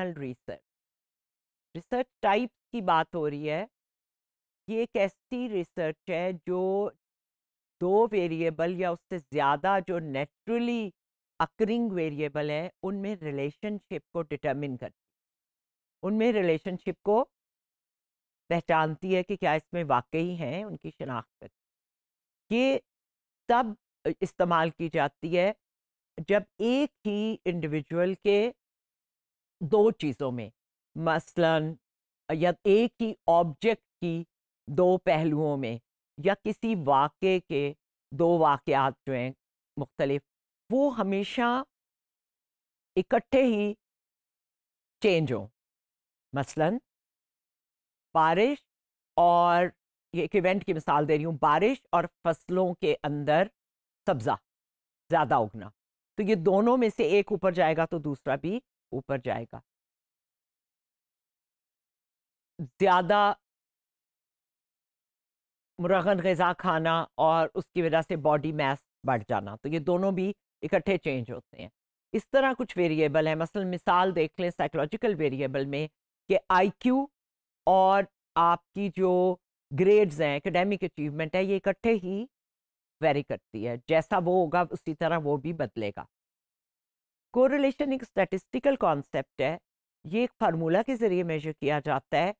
functional research research types की बात हो रही है ये एक ऐसी रिसर्च है जो दो वेरिएबल या उससे ज़्यादा जो नेचुरली अकरिंग वेरिएबल हैं उनमें रिलेशनशिप को डिटरमिन करती उनमें रिलेशनशिप को पहचानती है कि क्या इसमें वाकई हैं उनकी शनाख्त करती ये तब इस्तेमाल की जाती है जब एक ही इंडिविजुअल के दो चीज़ों में मसलन या एक ही ऑब्जेक्ट की दो पहलुओं में या किसी वाक़े के दो वाक़ात जो हैं मुख्तलिफ वो हमेशा इकट्ठे ही चेंज हों मसलन बारिश और ये एक इवेंट की मिसाल दे रही हूँ बारिश और फसलों के अंदर सब्ज़ा ज़्यादा उगना तो ये दोनों में से एक ऊपर जाएगा तो दूसरा भी ऊपर जाएगा ज़्यादा मुरगन गज़ा खाना और उसकी वजह से बॉडी मास बढ़ जाना तो ये दोनों भी इकट्ठे चेंज होते हैं इस तरह कुछ वेरिएबल है मसल मिसाल देख लें साइकोलॉजिकल वेरिएबल में कि आईक्यू और आपकी जो ग्रेड्स हैं एकेडमिक अचीवमेंट है ये इकट्ठे ही वेरी करती है जैसा वो होगा उसी तरह वो भी बदलेगा कोरिलेशन एक स्टैटिस्टिकल कॉन्सेप्ट है ये एक फार्मूला के ज़रिए मेजर किया जाता है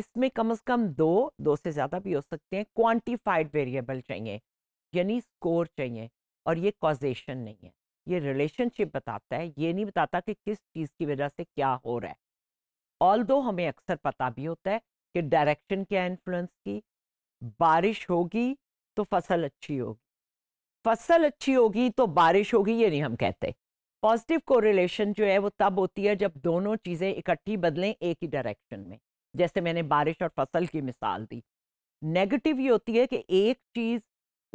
इसमें कम से कम दो दो से ज़्यादा भी हो सकते हैं क्वांटिफाइड वेरिएबल चाहिए यानी स्कोर चाहिए और ये कॉजेशन नहीं है ये रिलेशनशिप बताता है ये नहीं बताता कि किस चीज़ की वजह से क्या हो रहा है ऑल दो हमें अक्सर पता भी होता है कि डायरेक्शन क्या है इन्फ्लुएंस की बारिश होगी तो फसल अच्छी होगी फसल अच्छी होगी तो बारिश होगी ये नहीं हम कहते पॉजिटिव कोरिलेशन जो है वो तब होती है जब दोनों चीज़ें इकट्ठी बदलें एक ही डायरेक्शन में जैसे मैंने बारिश और फसल की मिसाल दी नेगेटिव ये होती है कि एक चीज़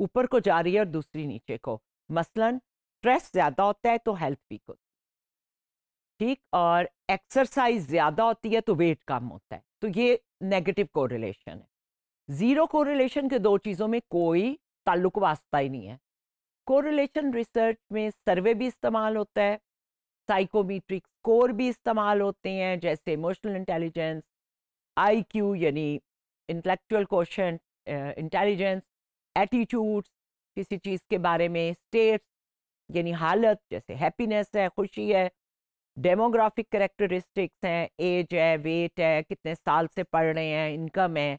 ऊपर को जा रही है और दूसरी नीचे को मसलन स्ट्रेस ज़्यादा होता है तो हेल्थ वीक होती ठीक और एक्सरसाइज ज़्यादा होती है तो वेट कम होता है तो ये नेगेटिव कोरिलेशन है ज़ीरो कोरिलेशन के दो चीज़ों में कोई ताल्लुक वास्ता ही नहीं है कोरिलेशन रिसर्च में सर्वे भी इस्तेमाल होता है साइकोमीट्रिक स्कोर भी इस्तेमाल होते हैं जैसे इमोशनल इंटेलिजेंस आईक्यू यानी इंटेलेक्चुअल क्वेश्चन इंटेलिजेंस एटीट्यूड्स किसी चीज़ के बारे में स्टेट्स यानी हालत जैसे हैप्पीनेस है खुशी है डेमोग्राफिक करेक्टरिस्टिक्स हैं एज है वेट है कितने साल से पढ़ रहे हैं इनकम है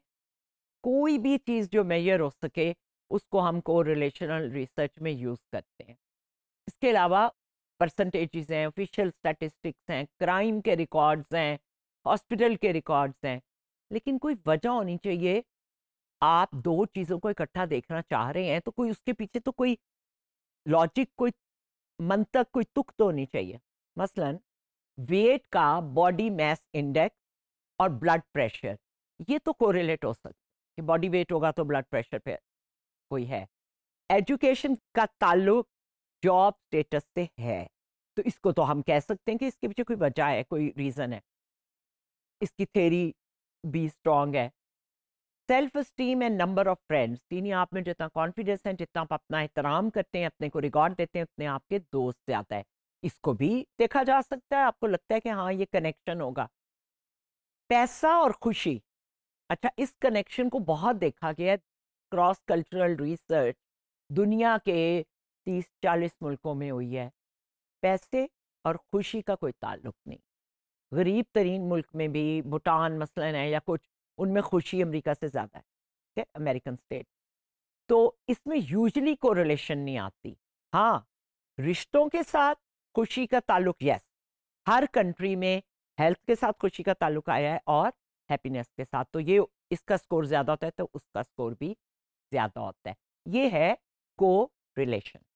कोई भी चीज़ जो मेजर हो सके उसको हम को रिलेशनल रिसर्च में यूज़ करते हैं इसके अलावा परसेंटेजेस हैं ऑफिशियल स्टैटिस्टिक्स हैं क्राइम के रिकॉर्ड्स हैं हॉस्पिटल के रिकॉर्ड्स हैं लेकिन कोई वजह होनी चाहिए आप दो चीज़ों को इकट्ठा देखना चाह रहे हैं तो कोई उसके पीछे तो कोई लॉजिक कोई मंतक कोई तुक तो होनी चाहिए मसलन वेट का बॉडी मैस इंडेक्स और ब्लड प्रेशर ये तो कोरिलेट हो सकता है कि बॉडी वेट होगा तो ब्लड प्रेशर पे कोई है एजुकेशन का ताल्लुक जॉब स्टेटस से है तो इसको तो हम कह सकते हैं कि इसके पीछे कोई वजह है कोई रीज़न है इसकी थेरी भी स्ट्रॉन्ग है self esteem and number of friends तीन आप में जितना कॉन्फिडेंस है जितना आप अपना एहतराम करते हैं अपने को रिकॉर्ड देते हैं उतने आपके दोस्त ज़्यादा है इसको भी देखा जा सकता है आपको लगता है कि हाँ ये कनेक्शन होगा पैसा और खुशी अच्छा इस कनेक्शन को बहुत देखा गया है क्रॉस कल्चरल रिसर्च दुनिया के तीस चालीस मुल्कों में हुई है पैसे और खुशी का कोई ताल्लुक नहीं गरीब तरीन मुल्क में भी भूटान मसलन है या कुछ उनमें खुशी अमेरिका से ज़्यादा है ठीक है अमेरिकन स्टेट तो इसमें यूजली कोरिलेशन नहीं आती हाँ रिश्तों के साथ खुशी का ताल्लुक यस हर कंट्री में हेल्थ के साथ खुशी का ताल्लुक आया है और हैप्पीनेस के साथ तो ये इसका स्कोर ज़्यादा होता है तो उसका स्कोर भी ज्यादा होता है ये है को रिलेशन